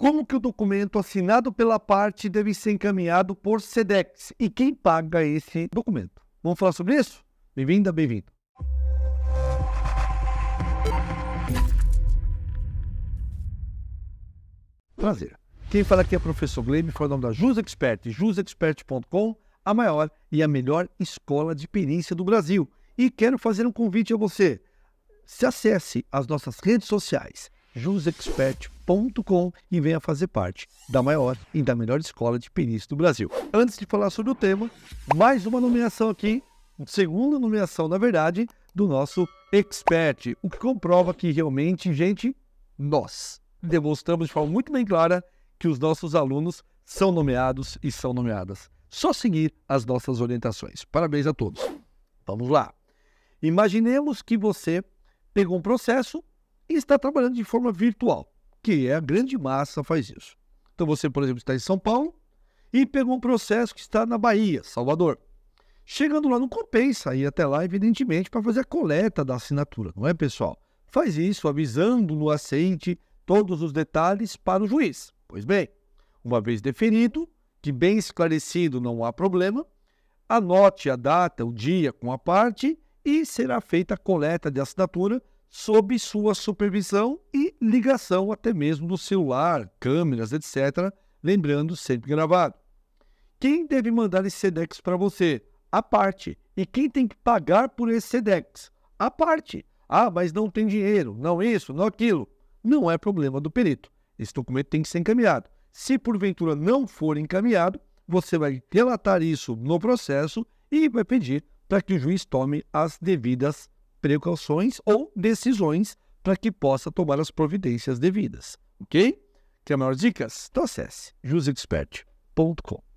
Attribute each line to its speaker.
Speaker 1: como que o documento assinado pela parte deve ser encaminhado por SEDEX e quem paga esse documento. Vamos falar sobre isso? Bem-vinda, bem-vindo. Prazer. Quem fala aqui é o professor Glebe, foi o nome da JusExpert, jusexpert.com, a maior e a melhor escola de perícia do Brasil. E quero fazer um convite a você. Se acesse as nossas redes sociais jusexpert.com e venha fazer parte da maior e da melhor escola de perícia do Brasil. Antes de falar sobre o tema, mais uma nomeação aqui, segunda nomeação, na verdade, do nosso expert, o que comprova que realmente, gente, nós demonstramos de forma muito bem clara que os nossos alunos são nomeados e são nomeadas. Só seguir as nossas orientações. Parabéns a todos. Vamos lá. Imaginemos que você pegou um processo e está trabalhando de forma virtual, que é a grande massa faz isso. Então você, por exemplo, está em São Paulo e pegou um processo que está na Bahia, Salvador. Chegando lá, não compensa ir até lá, evidentemente, para fazer a coleta da assinatura, não é, pessoal? Faz isso avisando no assente todos os detalhes para o juiz. Pois bem, uma vez definido, que bem esclarecido não há problema, anote a data, o dia com a parte e será feita a coleta de assinatura sob sua supervisão e ligação até mesmo do celular, câmeras, etc. Lembrando, sempre gravado. Quem deve mandar esse SEDEX para você? A parte. E quem tem que pagar por esse SEDEX? A parte. Ah, mas não tem dinheiro, não isso, não aquilo. Não é problema do perito. Esse documento tem que ser encaminhado. Se porventura não for encaminhado, você vai relatar isso no processo e vai pedir para que o juiz tome as devidas precauções ou decisões para que possa tomar as providências devidas. Ok? Quer maiores dicas? Então acesse jusexpert.com.